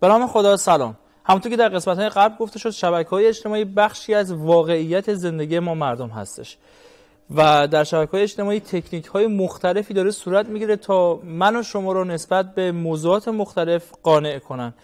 به خدا سلام همونطور که در قسمت های قبل گفته شد شبکه های اجتماعی بخشی از واقعیت زندگی ما مردم هستش و در شبکه های اجتماعی تکنیک های مختلفی داره صورت میگیره تا من و شما رو نسبت به موضوعات مختلف قانع کنن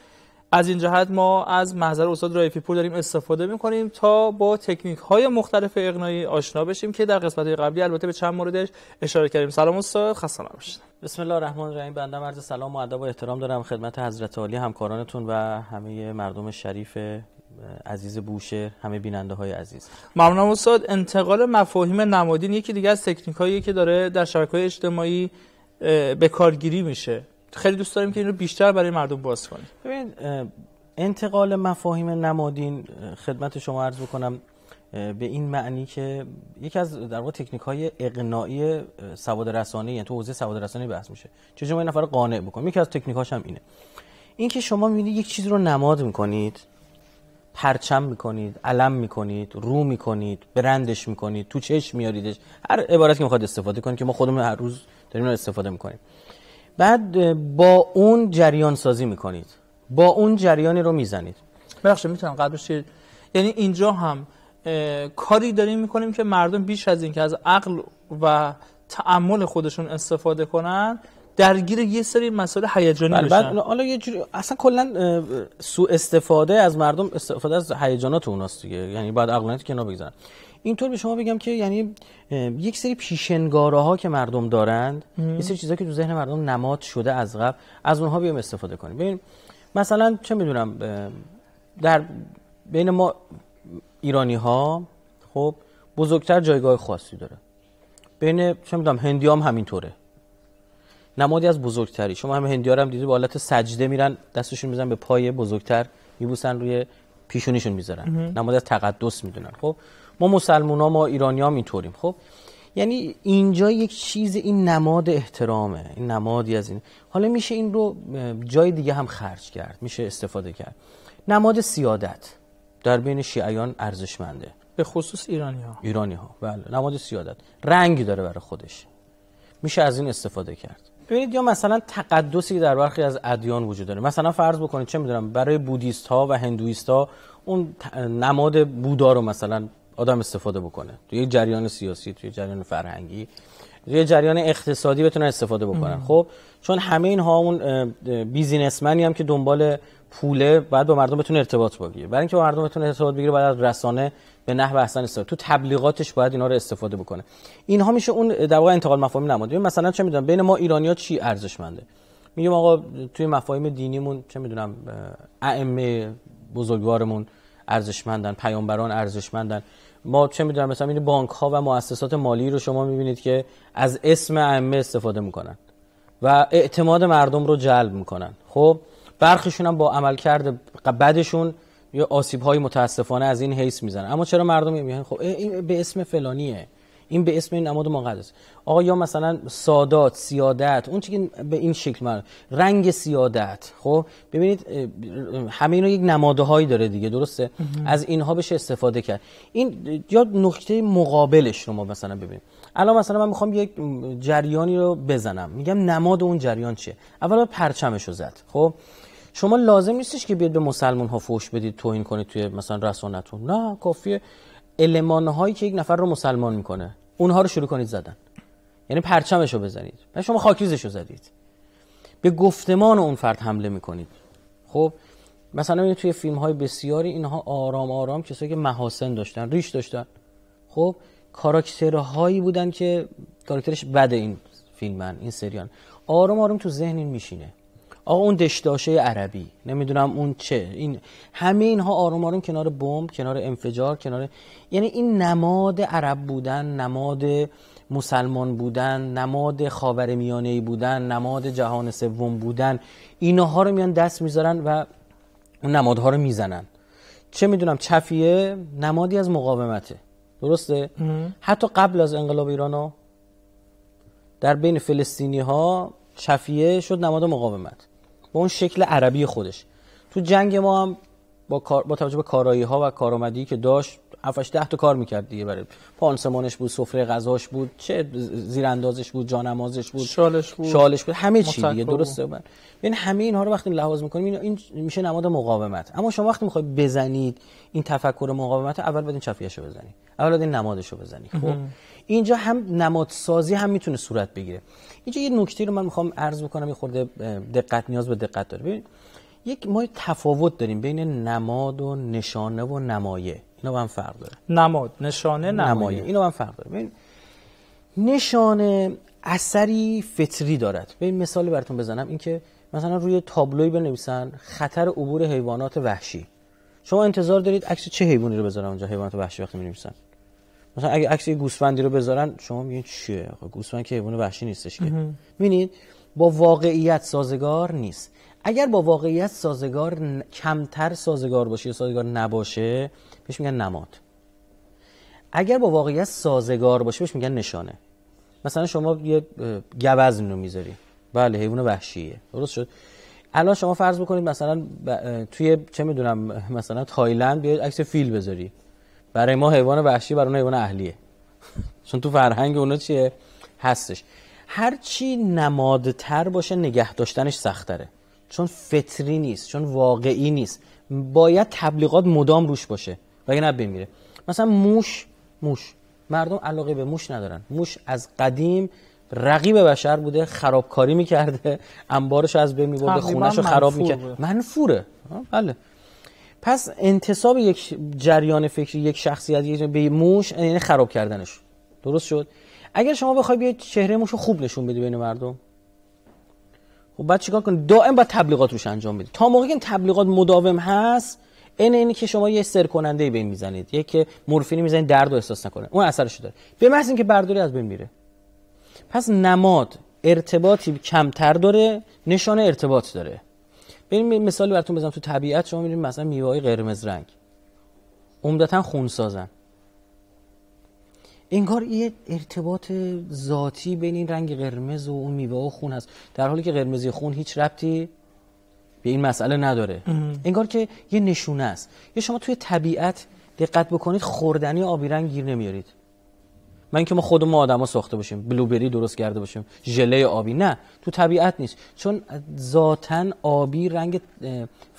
از این جهت ما از محضر استاد رایفی پور داریم استفاده میکنیم تا با تکنیک های مختلف اقنایی آشنا بشیم که در قسمت قبلی البته به چند موردش اشاره کردیم سلام استاد خسته نباشید بسم الله الرحمن الرحیم بنده عرض سلام و ادب و احترام دارم خدمت حضرت عالی همکارانتون و همه مردم شریف عزیز بوشهر همه بیننده های عزیز ممنونم استاد انتقال مفاهیم نمادین یکی دیگه از تکنیک هایی که داره در شبکه های اجتماعی به کارگیری میشه خیلی دوست داریم که این رو بیشتر برای مردم باز کنیم ببین انتقال مفاهیم نمادین خدمت شما عرض بکنم به این معنی که یکی از در واقع تکنیک های اقناعی سواد رسانه یعنی تو حوزه سواد رسانه بحث میشه چه این نفر قانع بکنم یکی از تکنیک هاش هم اینه اینکه شما میبینید یک چیزی رو نماد میکنید پرچم میکنید علم میکنید رو میکنید برندش میکنید تو چشم میاریدش هر عبارت که میخواد استفاده کنید که ما خودمون هر روز داریم استفاده میکنیم بعد با اون جریان سازی میکنید با اون جریانی رو میزنید بخشه میتونم قبلش یعنی اینجا هم کاری داریم میکنیم که مردم بیش از اینکه از عقل و تعمل خودشون استفاده کنن درگیر یه سری مسائل هیجانی بله، بشن حالا یه جوری اصلا کلا سوء استفاده از مردم استفاده از هیجانات اوناست دیگه یعنی بعد عقلانیت کنار بگذارن اینطور به شما بگم که یعنی یک سری پیشنگاره ها که مردم دارند یه سری چیزا که تو ذهن مردم نماد شده از قبل از اونها بیام استفاده کنیم ببین مثلا چه میدونم در بین ما ایرانی ها خب بزرگتر جایگاه خاصی داره بین چه میدونم هندی هم همینطوره نمادی از بزرگتری شما هم هندی هم دیدی با حالت سجده میرن دستشون میزن به پای بزرگتر میبوسن روی پیشونیشون میذارن نماد از تقدس میدونن خب ما مسلمان ها ما ایرانی ها اینطوریم خب یعنی اینجا یک چیز این نماد احترامه این نمادی از این حالا میشه این رو جای دیگه هم خرج کرد میشه استفاده کرد نماد سیادت در بین شیعیان ارزشمنده به خصوص ایرانی ها ایرانی ها بله نماد سیادت رنگی داره برای خودش میشه از این استفاده کرد ببینید یا مثلا تقدسی در برخی از ادیان وجود داره مثلا فرض بکنید چه میدونم برای بودیست ها و هندویست ها اون نماد بودا رو مثلا آدم استفاده بکنه یه جریان سیاسی توی جریان فرهنگی یه جریان اقتصادی بتونن استفاده بکنن خب چون همه اینها اون بیزینسمنی هم که دنبال پوله بعد با مردم بتونه ارتباط بگیره برای اینکه با مردم بتونه ارتباط بگیره بعد از رسانه به نحو احسن استفاده تو تبلیغاتش باید اینا رو استفاده بکنه اینها میشه اون در واقع انتقال مفاهیم نمادین مثلا چه میدونم بین ما ایرانی ها چی ارزشمنده میگم آقا توی مفاهیم دینیمون چه میدونم ائمه بزرگوارمون ارزشمندن پیامبران ارزشمندن ما چه میدونم مثلا این بانک ها و مؤسسات مالی رو شما میبینید که از اسم ائمه استفاده میکنن و اعتماد مردم رو جلب میکنن خب برخیشون هم با عملکرد بعدشون یا آسیب های متاسفانه از این حیث میزنن اما چرا مردم میگن خب این به اسم فلانیه این به اسم این نماد مقدس آقا یا مثلا سادات سیادت اون چیزی که به این شکل من رنگ سیادت خب ببینید همه اینا یک نمادهایی داره دیگه درسته از اینها بشه استفاده کرد این یا نقطه مقابلش رو ما مثلا ببینیم الان مثلا من میخوام یک جریانی رو بزنم میگم نماد اون جریان چیه اول پرچمش زد خب شما لازم نیستش که بیاد به مسلمان ها فوش بدید توهین کنید توی مثلا رسانتون نه کافیه علمان هایی که یک نفر رو مسلمان میکنه اونها رو شروع کنید زدن یعنی پرچمش رو بزنید شما خاکریزش رو زدید به گفتمان اون فرد حمله میکنید خب مثلا توی فیلم های بسیاری اینها آرام آرام کسایی که محاسن داشتن ریش داشتن خب کاراکترهایی بودن که کاراکترش بد این فیلمن این سریان آرام آرام تو ذهنین میشینه آقا اون دشتاشه عربی نمیدونم اون چه این همه اینها آروم آروم کنار بمب کنار انفجار کنار یعنی این نماد عرب بودن نماد مسلمان بودن نماد خاور میانه بودن نماد جهان سوم بودن اینها رو میان دست میذارن و اون نمادها رو میزنن چه میدونم چفیه نمادی از مقاومته درسته حتی قبل از انقلاب ایران در بین فلسطینی ها چفیه شد نماد مقاومت با اون شکل عربی خودش تو جنگ ما هم با, با توجه به کارایی ها و کارآمدی که داشت 7 ده تا کار میکرد دیگه برای پانسمانش بود سفره غذاش بود چه زیراندازش بود جانمازش بود شالش بود شالش بود همه چی دیگه درسته من بله. یعنی ببین همه اینها رو وقتی لحاظ میکنیم این میشه نماد مقاومت اما شما وقتی میخوای بزنید این تفکر مقاومت اول بدین رو بزنید اولا این نمادشو بزنی خب اینجا هم نمادسازی هم میتونه صورت بگیره اینجا یه نکته رو من میخوام عرض بکنم یه خورده دقت نیاز به دقت داره ببین یک ما تفاوت داریم بین نماد و نشانه و نمایه اینا با هم فرق داره نماد نشانه نمایه, نمایه. اینا با هم فرق داره ببین نشانه اثری فطری دارد ببین مثال براتون بزنم اینکه مثلا روی تابلوی بنویسن خطر عبور حیوانات وحشی شما انتظار دارید عکس چه حیوانی رو بذارم اونجا حیوانات وحشی وقتی می‌نویسن مثلا اگه عکس گوسفندی رو بذارن شما میگین چیه خب گوسفند که اون وحشی نیستش که ببینید با واقعیت سازگار نیست اگر با واقعیت سازگار کمتر سازگار باشه یا سازگار نباشه بهش میگن نماد اگر با واقعیت سازگار باشه بهش میگن نشانه مثلا شما یه گوزن رو میذاری بله حیوان وحشیه درست شد الان شما فرض بکنید مثلا توی چه میدونم مثلا تایلند بیاید عکس فیل بذاری برای ما حیوان وحشی برای اون حیوان اهلیه چون تو فرهنگ اونا چیه هستش هر چی نمادتر باشه نگه داشتنش سختره چون فطری نیست چون واقعی نیست باید تبلیغات مدام روش باشه نه بمیره مثلا موش موش مردم علاقه به موش ندارن موش از قدیم رقیب بشر بوده خرابکاری میکرده انبارش از بین میبرده خونش رو خراب میکرده منفوره بله پس انتصاب یک جریان فکری یک شخصیت به موش یعنی خراب کردنش درست شد اگر شما بخواید بیاید چهره موش خوب نشون بدی بین مردم خب بعد چیکار کنید دائم با تبلیغات روش انجام بدید تا موقعی که تبلیغات مداوم هست این اینی که شما یه سر کننده ای بین میزنید یه که مورفینی میزنید درد رو احساس نکنه اون اثرش داره به محض اینکه برداری از بین میره پس نماد ارتباطی کمتر داره نشانه ارتباط داره بریم مثالی براتون بزنم تو طبیعت شما میبینید مثلا میوه قرمز رنگ عمدتا خون سازن انگار یه ارتباط ذاتی بین این رنگ قرمز و اون میوه و خون هست در حالی که قرمزی خون هیچ ربطی به این مسئله نداره این انگار که یه نشونه است یه شما توی طبیعت دقت بکنید خوردنی آبی رنگ گیر نمیارید من که ما خود ما آدما ساخته باشیم بلوبری درست کرده باشیم ژله آبی نه تو طبیعت نیست چون ذاتا آبی رنگ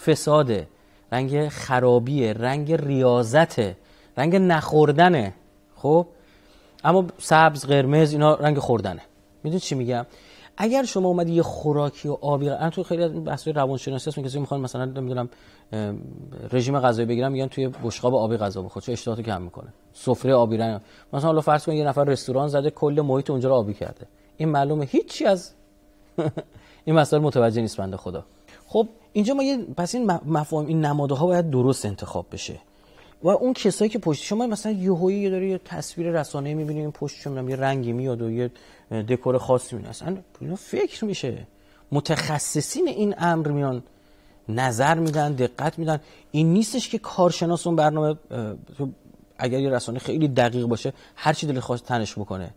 فساده رنگ خرابیه رنگ ریازته، رنگ نخوردنه خب اما سبز قرمز اینا رنگ خوردنه میدونی چی میگم اگر شما اومدی یه خوراکی و آبی را تو خیلی از بحث‌های روانشناسی هست کسی میخوان مثلا نمیدونم رژیم غذایی بگیرم میگن توی بشقاب آبی غذا بخور چه اشتهاتو کم میکنه سفره آبی رنگ مثلا حالا فرض کن یه نفر رستوران زده کل محیط اونجا رو آبی کرده این معلومه هیچی از این مسائل متوجه نیست بنده خدا خب اینجا ما یه پس این مفاهیم این نمادها باید درست انتخاب بشه و اون کسایی که پشت شما مثلا یهویی یه داره یه تصویر رسانه می‌بینیم این پشت شما یه رنگی میاد و یه دکور خاصی میبینی اصلا فکر میشه متخصصین این امر میان نظر میدن دقت میدن این نیستش که کارشناس اون برنامه اگر یه رسانه خیلی دقیق باشه هر چی دل خواست تنش بکنه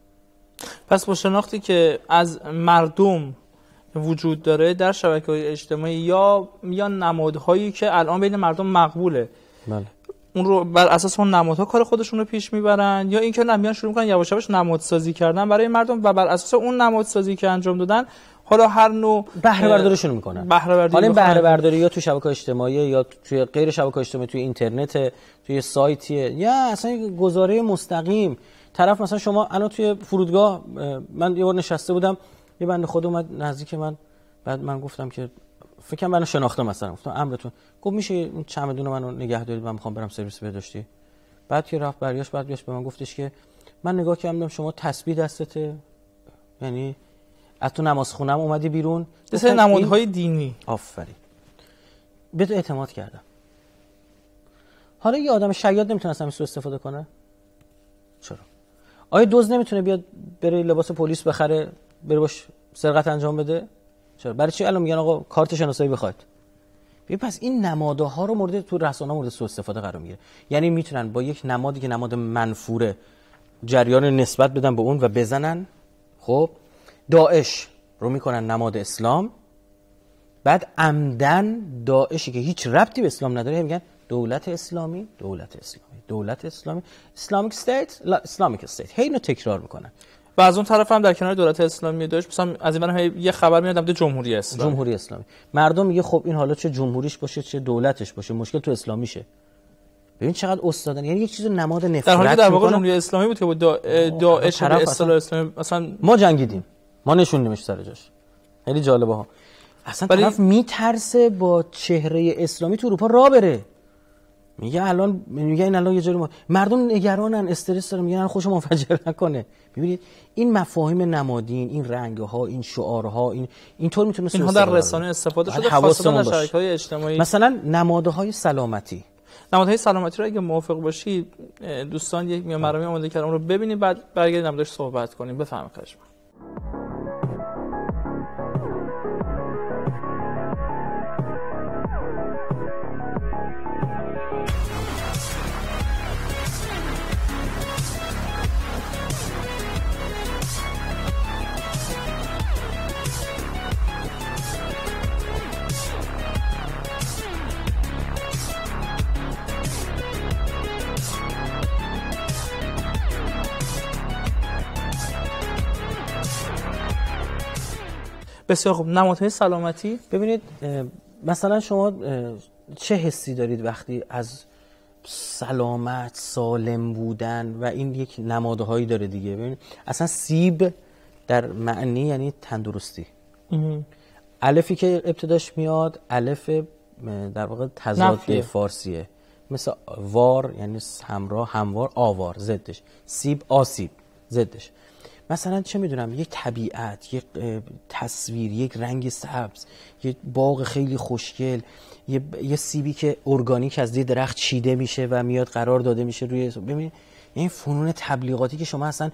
پس با شناختی که از مردم وجود داره در شبکه های اجتماعی یا یا نمادهایی که الان بین مردم مقبوله بله. اون رو بر اساس اون نمادها کار خودشون رو پیش میبرن یا اینکه نه میان شروع میکنن یواش یواش نمادسازی کردن برای مردم و بر اساس اون نمادسازی که انجام دادن حالا هر نوع بهره برداریشون میکنن بهره برداری حالا این بهره برداری یا تو شبکه اجتماعی یا توی غیر شبکه اجتماعی توی اینترنت توی سایتی یا اصلا گزاره مستقیم طرف مثلا شما الان توی فرودگاه من یه بار نشسته بودم یه بنده خود اومد نزدیک من بعد من گفتم که فکر کنم شناخته مثلا گفتم امرتون گفت میشه اون چمدون منو نگه دارید من میخوام برم سرویس بهداشتی بعد که رفت برگشت بعد بیاش به من گفتش که من نگاه کردم شما تسبیح دستته یعنی از تو نماز خونم اومدی بیرون مثل نمادهای دینی آفرین به تو اعتماد کردم حالا یه آدم شیاد نمیتونه اصلا همین استفاده کنه چرا آیا دوز نمیتونه بیاد بره لباس پلیس بخره بره باش سرقت انجام بده چرا برای چی الان میگن آقا کارت شناسایی بخواید پس این نماده ها رو مورد تو رسانه مورد سوء استفاده قرار میگیره یعنی میتونن با یک نمادی که نماد منفوره جریان نسبت بدن به اون و بزنن خب داعش رو میکنن نماد اسلام بعد عمدن داعشی که هیچ ربطی به اسلام نداره یعنی میگن دولت اسلامی دولت اسلامی دولت اسلامی اسلامیک استیت اسلامیک استیت هی تکرار میکنن و از اون طرف هم در کنار دولت اسلامی داشت مثلا از این یه خبر میاد در جمهوری اسلامی جمهوری اسلامی مردم میگه خب این حالا چه جمهوریش باشه چه دولتش باشه مشکل تو اسلامیشه ببین چقدر استادن یعنی یک چیز نماد نفرت در حالی که در واقع جمهوری اسلامی بود که بود داعش اسلامی مثلا ما جنگیدیم ما نشون نمیش سر جاش خیلی جالبه ها اصلا طرف میترسه با چهره اسلامی تو اروپا را بره میگه الان میگه این الان یه جوری مردم نگرانن استرس دارن میگن خوش منفجر نکنه ببینید این مفاهیم نمادین این رنگ ها این شعار ها این اینطور میتونه اینها در رسانه استفاده شده خاصه در شبکه های اجتماعی مثلا های سلامتی نمادهای سلامتی رو اگه موافق باشی دوستان یک مرامی خب. آماده کردم رو ببینید بعد برگردیم داشت صحبت کنیم خواهش می‌کنم بسیار خوب نمادهای سلامتی ببینید مثلا شما چه حسی دارید وقتی از سلامت سالم بودن و این یک نمادهایی داره دیگه ببینید اصلا سیب در معنی یعنی تندرستی الفی که ابتداش میاد الف در واقع تضاد فارسیه مثل وار یعنی همراه هموار آوار زدش سیب آسیب زدش مثلا چه میدونم یک طبیعت یک تصویر یک رنگ سبز یک باغ خیلی خوشگل یه،, سیبی که ارگانیک از دید درخت چیده میشه و میاد قرار داده میشه روی ببینید این فنون تبلیغاتی که شما اصلا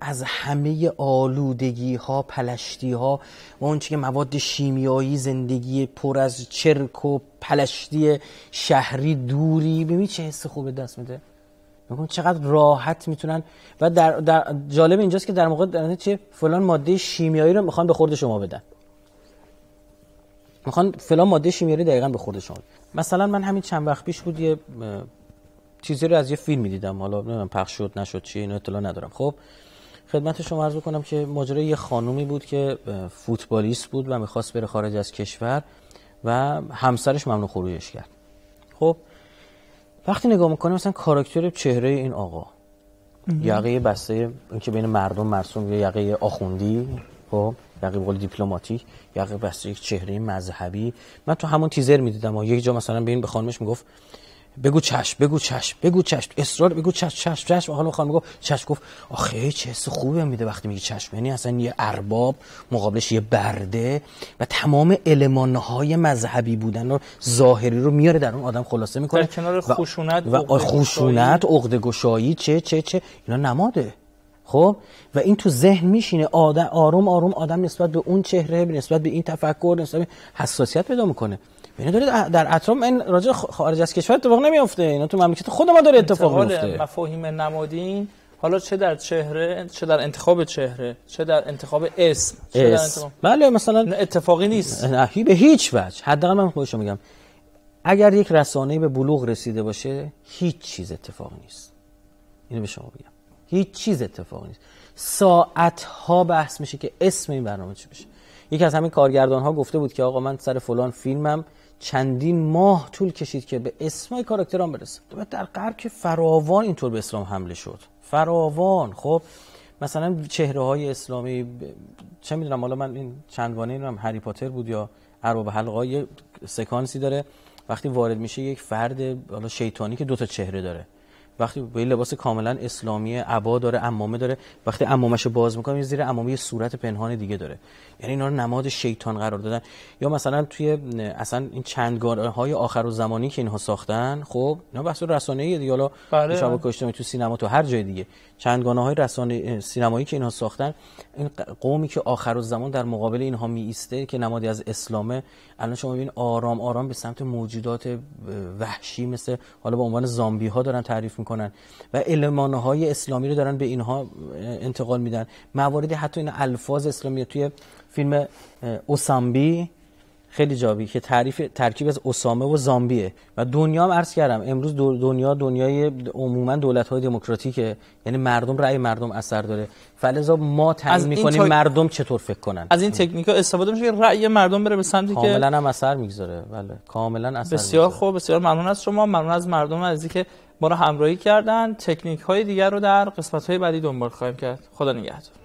از همه آلودگی ها پلشتی ها و اون که مواد شیمیایی زندگی پر از چرک و پلشتی شهری دوری ببینید چه حس خوبه دست میده می‌کنم چقدر راحت میتونن و در, در جالب اینجاست که در موقع در چه فلان ماده شیمیایی رو میخوان به خورد شما بدن میخوان فلان ماده شیمیایی دقیقا به خورد شما مثلا من همین چند وقت پیش بود یه چیزی رو از یه فیلم دیدم حالا نمیدونم پخش شد نشد چی اینو اطلاع ندارم خب خدمت شما عرض بکنم که ماجرای یه خانومی بود که فوتبالیست بود و میخواست بره خارج از کشور و همسرش ممنوع خروجش کرد خب وقتی نگاه میکنیم مثلا کاراکتر چهره این آقا یقه بسته این که بین مردم مرسوم یا یقه آخوندی خب یقه بقول دیپلماتیک یقه بسته یک چهره مذهبی من تو همون تیزر میدیدم و یک جا مثلا به این به خانمش میگفت بگو چشم بگو چشم بگو چشم اصرار بگو چشم چشم چشم حالا خانم گفت چشم گفت آخه چه حس خوبی میده وقتی میگی چشم یعنی اصلا یه ارباب مقابلش یه برده و تمام المانهای مذهبی بودن رو ظاهری رو میاره در اون آدم خلاصه میکنه در کنار خوشونت، و عقده گشایی چه چه چه اینا نماده خب و این تو ذهن میشینه آدم آروم آروم آدم نسبت به اون چهره نسبت به این تفکر نسبت به حساسیت پیدا میکنه اینا یعنی داره در اطراف این راجع خارج از کشور اتفاق نمیفته اینا تو مملکت خود ما داره اتفاق میفته مفاهیم نمادین حالا چه در چهره چه در انتخاب چهره چه در انتخاب اسم چه اس. در انتخاب... بله مثلا اتفاقی نیست نه به هیچ وجه حداقل من خودشو میگم اگر یک رسانه به بلوغ رسیده باشه هیچ چیز اتفاق نیست اینو به شما میگم هیچ چیز اتفاقی نیست ساعت ها بحث میشه که اسم این برنامه چی بشه یکی از همین کارگردان ها گفته بود که آقا من سر فلان فیلمم چندین ماه طول کشید که به اسمای کاراکتران برسه در غرب که فراوان اینطور به اسلام حمله شد فراوان خب مثلا چهره های اسلامی چه میدونم حالا من این چندگانه اینم هری پاتر بود یا ارباب حلقه های سکانسی داره وقتی وارد میشه یک فرد حالا شیطانی که دو تا چهره داره وقتی با لباس کاملا اسلامی عبا داره امامه داره وقتی رو باز میکنه زیر عمامه یه صورت پنهان دیگه داره یعنی اینا رو نماد شیطان قرار دادن یا مثلا توی اصلا این چندگاره های آخر و زمانی که اینها ساختن خب اینا بحث رسانه‌ای دیگه حالا بله. تو سینما تو هر جای دیگه چندگانه های رسانه سینمایی که اینها ساختن این قومی که آخر و زمان در مقابل اینها می که نمادی از اسلامه الان شما ببین آرام آرام به سمت موجودات وحشی مثل حالا به عنوان زامبی ها دارن تعریف میکنن و علمانه های اسلامی رو دارن به اینها انتقال میدن مواردی حتی این الفاظ اسلامی توی فیلم اوسامبی خیلی جابی که تعریف ترکیب از اسامه و زامبیه و دنیا هم عرض کردم امروز دنیا دنیای عموما دولت های دموکراتیکه یعنی مردم رأی مردم اثر داره فلزا ما تعیین میکنیم مردم چطور فکر کنن از این تکنیک ها استفاده میشه که رأی مردم بره به سمتی که کاملا هم اثر میگذاره بله کاملا اثر بسیار خوب بسیار ممنون از شما ممنون از مردم از که ما رو همراهی کردن تکنیک های دیگر رو در قسمت های بعدی دنبال خواهیم کرد خدا نگهدار